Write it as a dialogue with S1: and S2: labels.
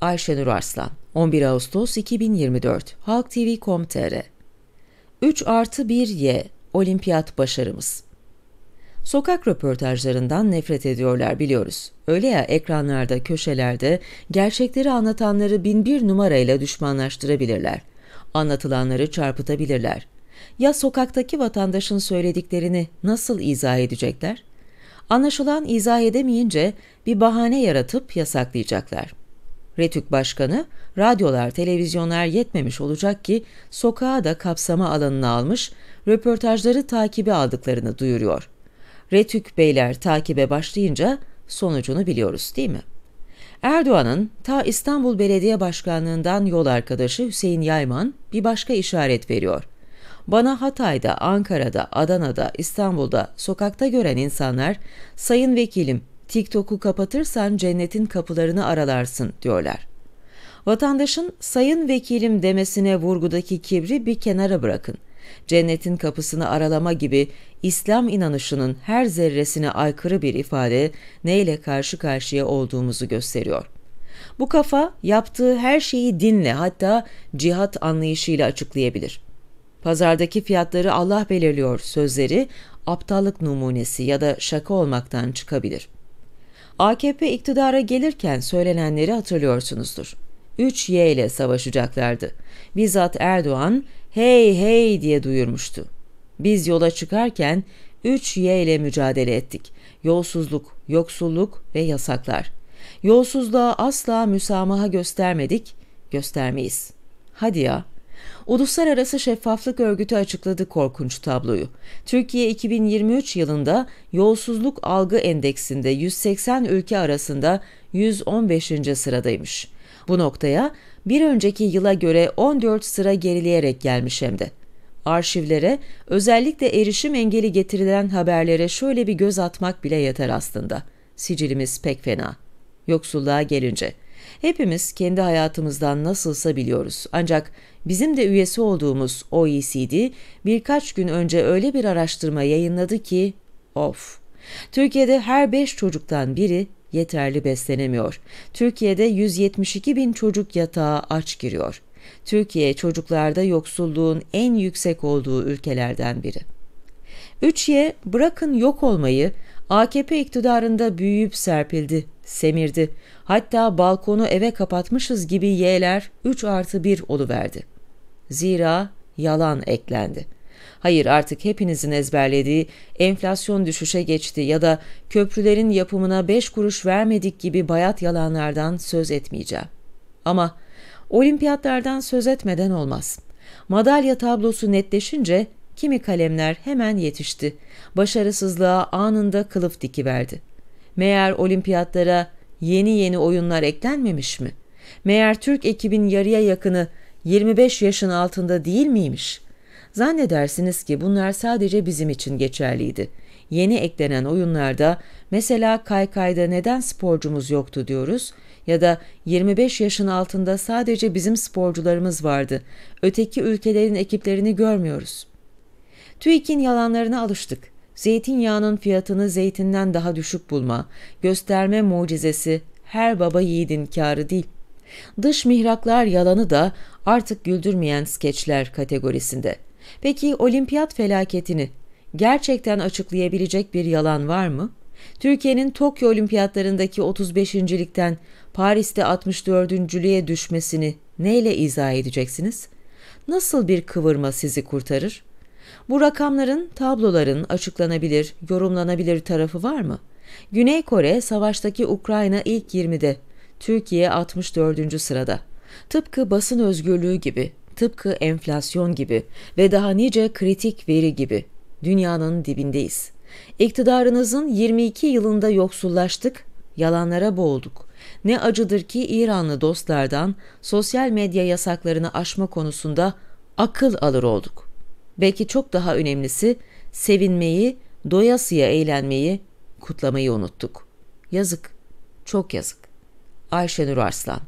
S1: Ayşenur Arslan 11 Ağustos 2024 Halk TV.com.tr 3 artı 1 Y Olimpiyat başarımız Sokak röportajlarından nefret ediyorlar biliyoruz. Öyle ya ekranlarda, köşelerde gerçekleri anlatanları bin bir numarayla düşmanlaştırabilirler. Anlatılanları çarpıtabilirler. Ya sokaktaki vatandaşın söylediklerini nasıl izah edecekler? Anlaşılan izah edemeyince bir bahane yaratıp yasaklayacaklar. RETÜK Başkanı, radyolar, televizyonlar yetmemiş olacak ki sokağa da kapsama alanını almış, röportajları takibi aldıklarını duyuruyor. RETÜK Beyler takibe başlayınca sonucunu biliyoruz değil mi? Erdoğan'ın ta İstanbul Belediye Başkanlığından yol arkadaşı Hüseyin Yayman bir başka işaret veriyor. Bana Hatay'da, Ankara'da, Adana'da, İstanbul'da, sokakta gören insanlar, sayın vekilim TikTok'u kapatırsan cennetin kapılarını aralarsın diyorlar. Vatandaşın sayın vekilim demesine vurgudaki kibri bir kenara bırakın. Cennetin kapısını aralama gibi İslam inanışının her zerresine aykırı bir ifade neyle karşı karşıya olduğumuzu gösteriyor. Bu kafa yaptığı her şeyi dinle hatta cihat anlayışıyla açıklayabilir. Pazardaki fiyatları Allah belirliyor sözleri aptallık numunesi ya da şaka olmaktan çıkabilir.'' AKP iktidara gelirken söylenenleri hatırlıyorsunuzdur. 3Y ile savaşacaklardı. Bizzat Erdoğan hey hey diye duyurmuştu. Biz yola çıkarken 3Y ile mücadele ettik. Yolsuzluk, yoksulluk ve yasaklar. Yolsuzluğa asla müsamaha göstermedik, göstermeyiz. Hadi ya.'' Uluslararası Şeffaflık Örgütü açıkladı korkunç tabloyu. Türkiye 2023 yılında yolsuzluk algı endeksinde 180 ülke arasında 115. sıradaymış. Bu noktaya bir önceki yıla göre 14 sıra gerileyerek gelmiş hem de. Arşivlere, özellikle erişim engeli getirilen haberlere şöyle bir göz atmak bile yeter aslında. Sicilimiz pek fena. Yoksulluğa gelince Hepimiz kendi hayatımızdan nasılsa biliyoruz. Ancak bizim de üyesi olduğumuz OECD birkaç gün önce öyle bir araştırma yayınladı ki of. Türkiye'de her 5 çocuktan biri yeterli beslenemiyor. Türkiye'de 172 bin çocuk yatağa aç giriyor. Türkiye çocuklarda yoksulluğun en yüksek olduğu ülkelerden biri. 3Y bırakın yok olmayı AKP iktidarında büyüyüp serpildi semirdi. Hatta balkonu eve kapatmışız gibi y'ler 3 artı 1 oluverdi. Zira yalan eklendi. Hayır artık hepinizin ezberlediği enflasyon düşüşe geçti ya da köprülerin yapımına 5 kuruş vermedik gibi bayat yalanlardan söz etmeyeceğim. Ama olimpiyatlardan söz etmeden olmaz. Madalya tablosu netleşince kimi kalemler hemen yetişti. Başarısızlığa anında kılıf dikiverdi. Meğer olimpiyatlara yeni yeni oyunlar eklenmemiş mi? Meğer Türk ekibin yarıya yakını 25 yaşın altında değil miymiş? Zannedersiniz ki bunlar sadece bizim için geçerliydi. Yeni eklenen oyunlarda mesela kaykayda neden sporcumuz yoktu diyoruz ya da 25 yaşın altında sadece bizim sporcularımız vardı. Öteki ülkelerin ekiplerini görmüyoruz. TÜİK'in yalanlarına alıştık. Zeytinyağının fiyatını zeytinden daha düşük bulma, gösterme mucizesi her baba yiğidin kârı değil. Dış mihraklar yalanı da artık güldürmeyen skeçler kategorisinde. Peki olimpiyat felaketini gerçekten açıklayabilecek bir yalan var mı? Türkiye'nin Tokyo Olimpiyatlarındaki 35. 35.likten Paris'te 64.lüğe düşmesini neyle izah edeceksiniz? Nasıl bir kıvırma sizi kurtarır? Bu rakamların, tabloların açıklanabilir, yorumlanabilir tarafı var mı? Güney Kore savaştaki Ukrayna ilk 20'de, Türkiye 64. sırada. Tıpkı basın özgürlüğü gibi, tıpkı enflasyon gibi ve daha nice kritik veri gibi dünyanın dibindeyiz. İktidarınızın 22 yılında yoksullaştık, yalanlara boğulduk. Ne acıdır ki İranlı dostlardan sosyal medya yasaklarını aşma konusunda akıl alır olduk.'' Belki çok daha önemlisi sevinmeyi, doyasıya eğlenmeyi, kutlamayı unuttuk. Yazık, çok yazık. Ayşenur Arslan